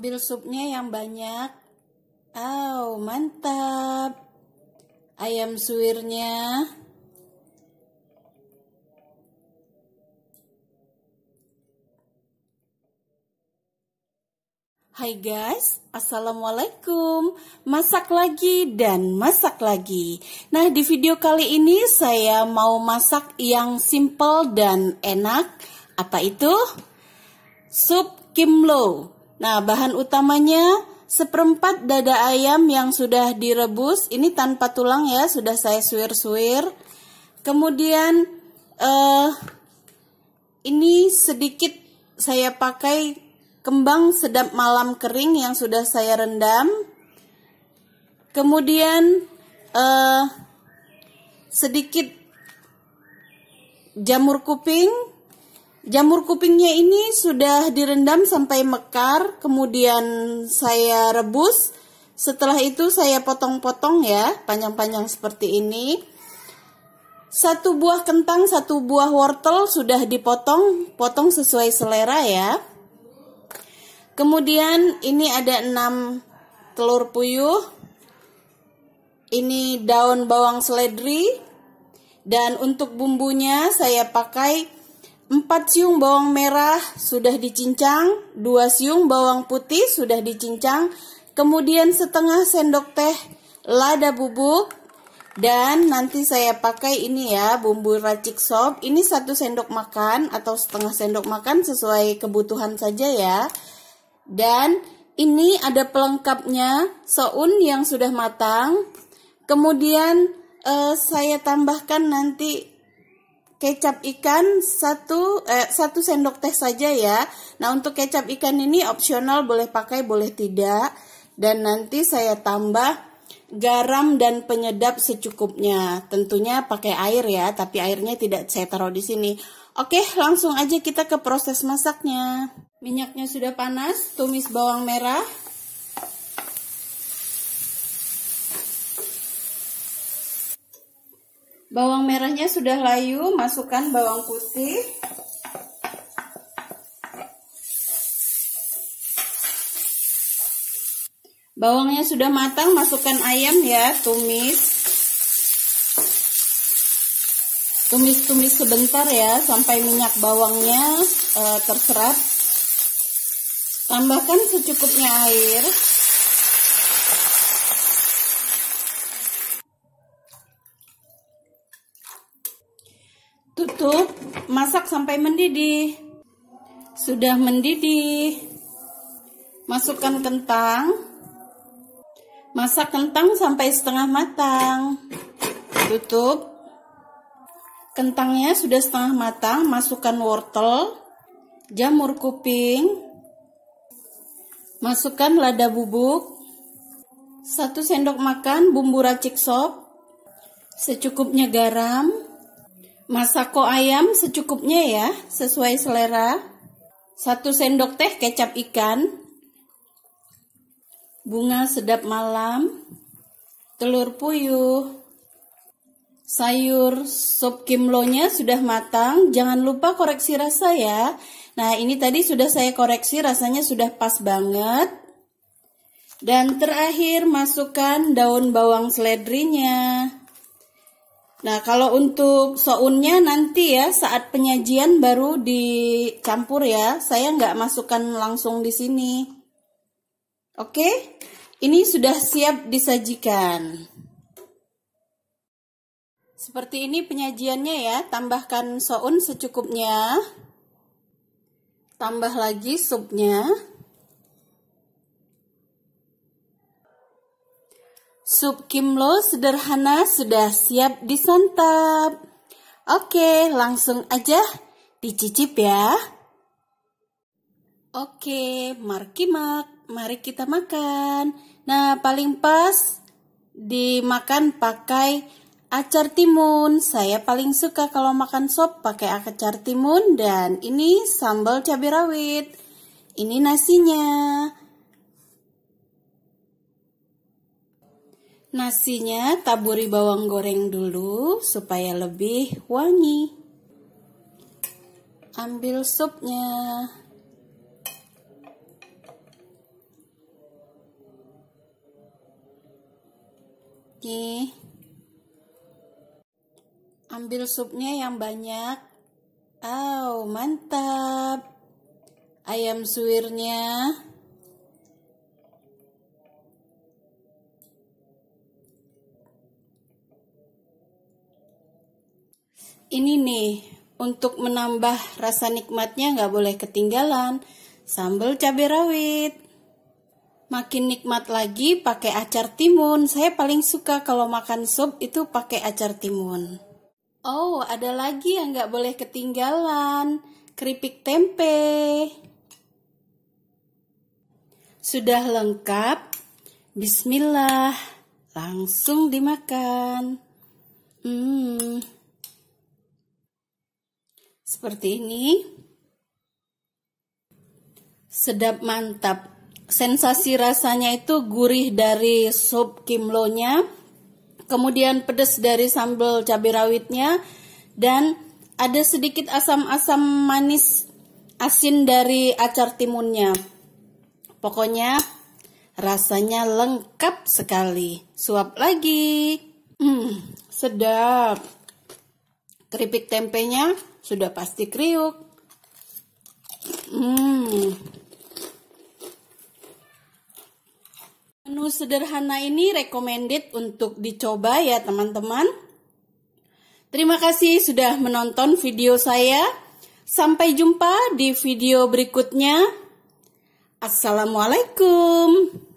ambil supnya yang banyak Aw, oh, mantap. Ayam suwirnya. Hai guys, Assalamualaikum Masak lagi dan masak lagi Nah di video kali ini saya mau masak yang simple dan enak Apa itu? Sup kimlo Nah, bahan utamanya seperempat dada ayam yang sudah direbus, ini tanpa tulang ya, sudah saya suir suir Kemudian eh, ini sedikit saya pakai kembang sedap malam kering yang sudah saya rendam. Kemudian eh, sedikit jamur kuping Jamur kupingnya ini sudah direndam sampai mekar, kemudian saya rebus. Setelah itu saya potong-potong ya, panjang-panjang seperti ini. Satu buah kentang, satu buah wortel sudah dipotong, potong sesuai selera ya. Kemudian ini ada 6 telur puyuh. Ini daun bawang seledri. Dan untuk bumbunya saya pakai 4 siung bawang merah sudah dicincang, 2 siung bawang putih sudah dicincang, kemudian setengah sendok teh lada bubuk dan nanti saya pakai ini ya bumbu racik sop. Ini satu sendok makan atau setengah sendok makan sesuai kebutuhan saja ya. Dan ini ada pelengkapnya soun yang sudah matang. Kemudian eh, saya tambahkan nanti kecap ikan satu eh, satu sendok teh saja ya. Nah untuk kecap ikan ini opsional boleh pakai boleh tidak dan nanti saya tambah garam dan penyedap secukupnya. Tentunya pakai air ya, tapi airnya tidak saya taruh di sini. Oke, langsung aja kita ke proses masaknya. Minyaknya sudah panas, tumis bawang merah, Bawang merahnya sudah layu, masukkan bawang putih. Bawangnya sudah matang, masukkan ayam ya, tumis. Tumis-tumis sebentar ya, sampai minyak bawangnya e, terserap. Tambahkan secukupnya air. masak sampai mendidih. Sudah mendidih. Masukkan kentang. Masak kentang sampai setengah matang. Tutup. Kentangnya sudah setengah matang, masukkan wortel, jamur kuping, masukkan lada bubuk, 1 sendok makan bumbu racik sop, secukupnya garam, Masako ayam secukupnya ya, sesuai selera. satu sendok teh kecap ikan. Bunga sedap malam. Telur puyuh. Sayur sop kimlonya sudah matang, jangan lupa koreksi rasa ya. Nah, ini tadi sudah saya koreksi, rasanya sudah pas banget. Dan terakhir masukkan daun bawang seledrinya. Nah, kalau untuk sounnya nanti ya saat penyajian baru dicampur ya. Saya nggak masukkan langsung di sini. Oke, ini sudah siap disajikan. Seperti ini penyajiannya ya. Tambahkan soun secukupnya. Tambah lagi supnya. Sup kimlo sederhana sudah siap disantap. Oke, langsung aja dicicip ya. Oke, markimak, mari kita makan. Nah, paling pas dimakan pakai acar timun. Saya paling suka kalau makan sop pakai acar timun dan ini sambal cabai rawit. Ini nasinya. Nasinya taburi bawang goreng dulu supaya lebih wangi. Ambil supnya. Nih. Ambil supnya yang banyak. Wow, oh, mantap. Ayam suwirnya. ini nih, untuk menambah rasa nikmatnya nggak boleh ketinggalan sambal cabai rawit. Makin nikmat lagi pakai acar timun. Saya paling suka kalau makan sup itu pakai acar timun. Oh, ada lagi yang nggak boleh ketinggalan. Keripik tempe. Sudah lengkap. Bismillah. Langsung dimakan. Hmm seperti ini sedap mantap sensasi rasanya itu gurih dari sup kimlonya kemudian pedas dari sambal cabai rawitnya dan ada sedikit asam-asam manis asin dari acar timunnya pokoknya rasanya lengkap sekali suap lagi hmm, sedap keripik tempenya sudah pasti kriuk. Hmm. Menu sederhana ini recommended untuk dicoba ya teman-teman. Terima kasih sudah menonton video saya. Sampai jumpa di video berikutnya. Assalamualaikum.